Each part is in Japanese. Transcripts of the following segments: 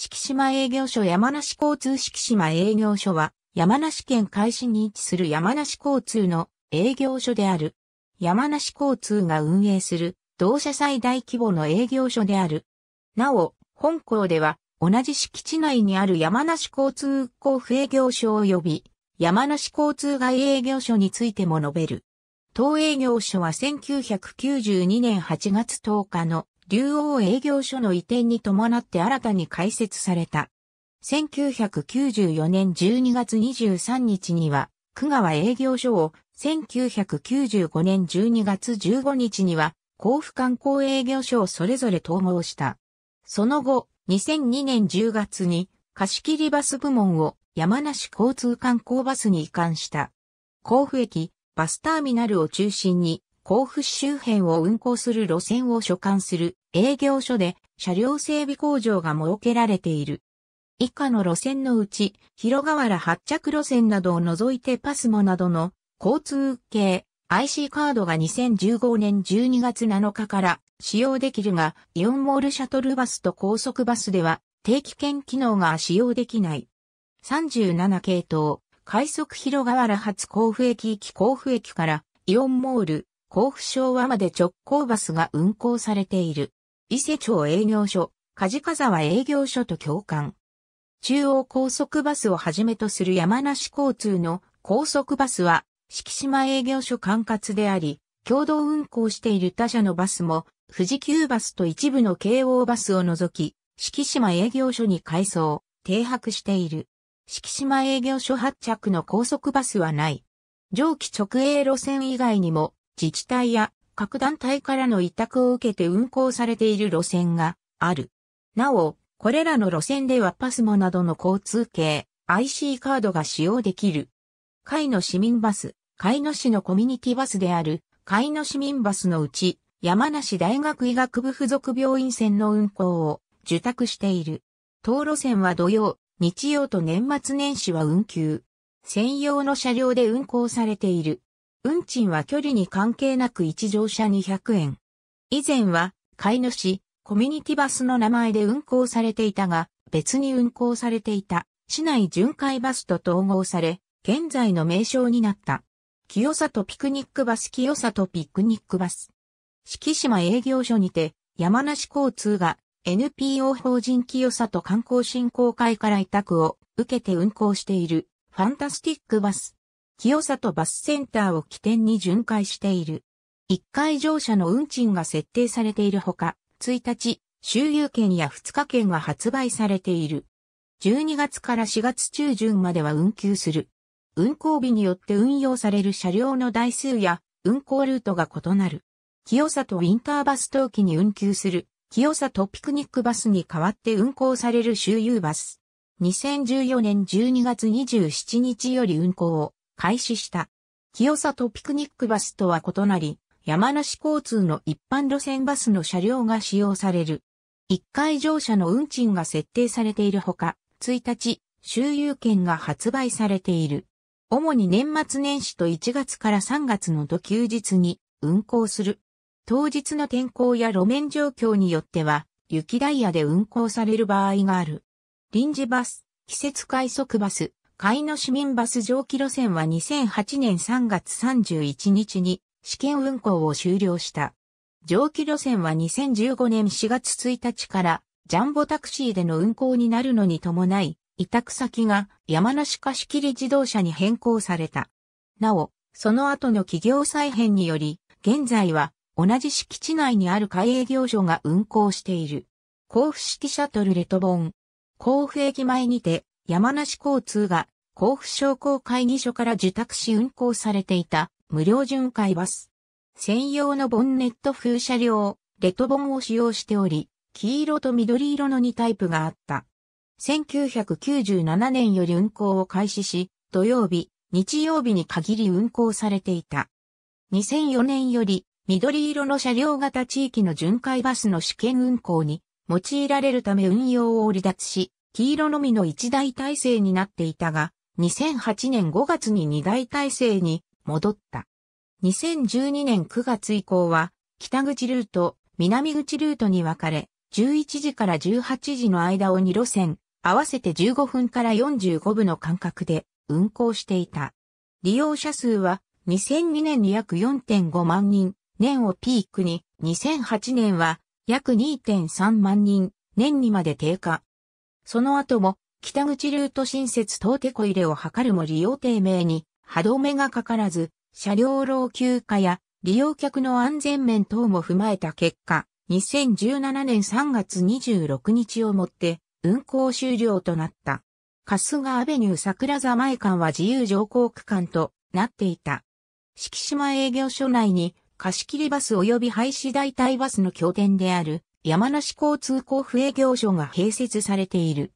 敷島営業所山梨交通敷島営業所は、山梨県海市に位置する山梨交通の営業所である。山梨交通が運営する同社最大規模の営業所である。なお、本校では同じ敷地内にある山梨交通交付営業所及び山梨交通外営業所についても述べる。当営業所は1992年8月10日の竜王営業所の移転に伴って新たに開設された。1994年12月23日には、久川営業所を、1995年12月15日には、甲府観光営業所をそれぞれ統合した。その後、2002年10月に、貸切バス部門を山梨交通観光バスに移管した。甲府駅、バスターミナルを中心に、甲府市周辺を運行する路線を所管する営業所で車両整備工場が設けられている。以下の路線のうち、広河原発着路線などを除いてパスモなどの交通系 IC カードが2015年12月7日から使用できるが、イオンモールシャトルバスと高速バスでは定期券機能が使用できない。37系統、快速広河原発甲府駅行き甲府駅からイオンモール、甲府昭和まで直行バスが運行されている。伊勢町営業所、梶笠沢営業所と共感。中央高速バスをはじめとする山梨交通の高速バスは、敷島営業所管轄であり、共同運行している他社のバスも、富士急バスと一部の京王バスを除き、敷島営業所に改装、停泊している。敷島営業所発着の高速バスはない。上記直営路線以外にも、自治体や各団体からの委託を受けて運行されている路線がある。なお、これらの路線ではパスモなどの交通系 IC カードが使用できる。海の市民バス、海野市のコミュニティバスである海野市民バスのうち山梨大学医学部附属病院線の運行を受託している。当路線は土曜、日曜と年末年始は運休。専用の車両で運行されている。運賃は距離に関係なく1乗車200円。以前は、飼い主、コミュニティバスの名前で運行されていたが、別に運行されていた、市内巡回バスと統合され、現在の名称になった。清里ピクニックバス清里ピクニックバス。四季島営業所にて、山梨交通が NPO 法人清里観光振興会から委託を受けて運行しているファンタスティックバス。清里バスセンターを起点に巡回している。1回乗車の運賃が設定されているほか、1日、周遊券や2日券が発売されている。12月から4月中旬までは運休する。運行日によって運用される車両の台数や運行ルートが異なる。清里ウィンターバス冬季に運休する。清里ピクニックバスに代わって運行される周遊バス。2014年12月27日より運行を開始した。清里ピクニックバスとは異なり、山梨交通の一般路線バスの車両が使用される。1回乗車の運賃が設定されているほか、1日、周遊券が発売されている。主に年末年始と1月から3月の土休日に運行する。当日の天候や路面状況によっては、雪ダイヤで運行される場合がある。臨時バス、季節快速バス、海の市民バス蒸気路線は2008年3月31日に試験運行を終了した。蒸気路線は2015年4月1日からジャンボタクシーでの運行になるのに伴い、委託先が山梨貸切自動車に変更された。なお、その後の企業再編により、現在は同じ敷地内にある海営業所が運行している。甲府式シャトルレトボン。甲府駅前にて、山梨交通が甲府商工会議所から受託し運行されていた無料巡回バス。専用のボンネット風車両、レトボンを使用しており、黄色と緑色の2タイプがあった。1997年より運行を開始し、土曜日、日曜日に限り運行されていた。2004年より緑色の車両型地域の巡回バスの試験運行に用いられるため運用を離脱し、黄色のみの一大体制になっていたが、2008年5月に二大体制に戻った。2012年9月以降は、北口ルート、南口ルートに分かれ、11時から18時の間を2路線、合わせて15分から45分の間隔で運行していた。利用者数は2002年に約4.5万人、年をピークに、2008年は約2.3万人、年にまで低下。その後も北口ルート新設等手こ入れを図るも利用低迷に歯止めがかからず、車両老朽化や利用客の安全面等も踏まえた結果、2017年3月26日をもって運行終了となった。春日アベニュー桜座前間は自由乗降区間となっていた。敷島営業所内に貸切バス及び廃止代替バスの拠点である山梨交通交付営業所が併設されている。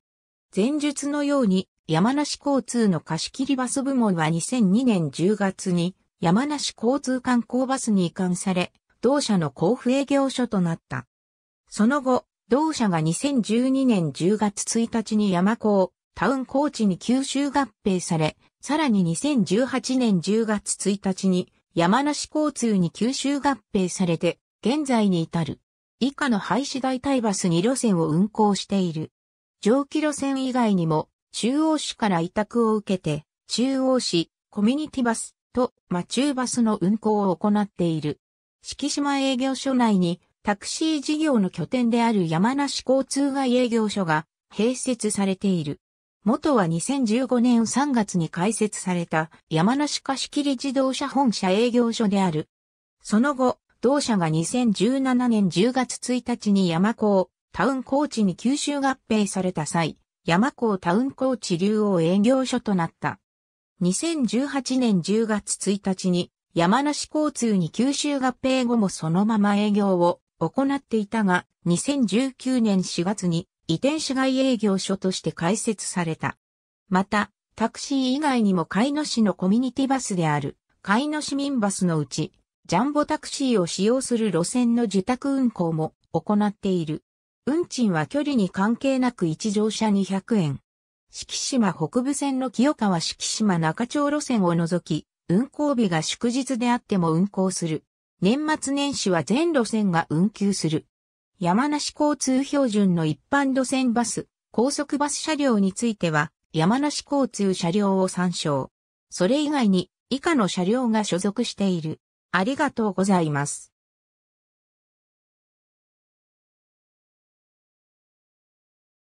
前述のように、山梨交通の貸切バス部門は2002年10月に、山梨交通観光バスに移管され、同社の交付営業所となった。その後、同社が2012年10月1日に山高、タウン高知に吸収合併され、さらに2018年10月1日に山梨交通に吸収合併されて、現在に至る。以下の廃止代替バス2路線を運行している。蒸気路線以外にも、中央市から委託を受けて、中央市、コミュニティバスとマチューバスの運行を行っている。敷島営業所内にタクシー事業の拠点である山梨交通外営業所が併設されている。元は2015年3月に開設された山梨貸切自動車本社営業所である。その後、同社が2017年10月1日に山高タウンコーチに吸収合併された際、山港タウンコーチ竜王営業所となった。2018年10月1日に山梨交通に吸収合併後もそのまま営業を行っていたが、2019年4月に移転市外営業所として開設された。また、タクシー以外にも海野市のコミュニティバスである、海野市民バスのうち、ジャンボタクシーを使用する路線の受託運行も行っている。運賃は距離に関係なく1乗車200円。四季島北部線の清川四季島中町路線を除き、運行日が祝日であっても運行する。年末年始は全路線が運休する。山梨交通標準の一般路線バス、高速バス車両については、山梨交通車両を参照。それ以外に、以下の車両が所属している。ありがとうございます。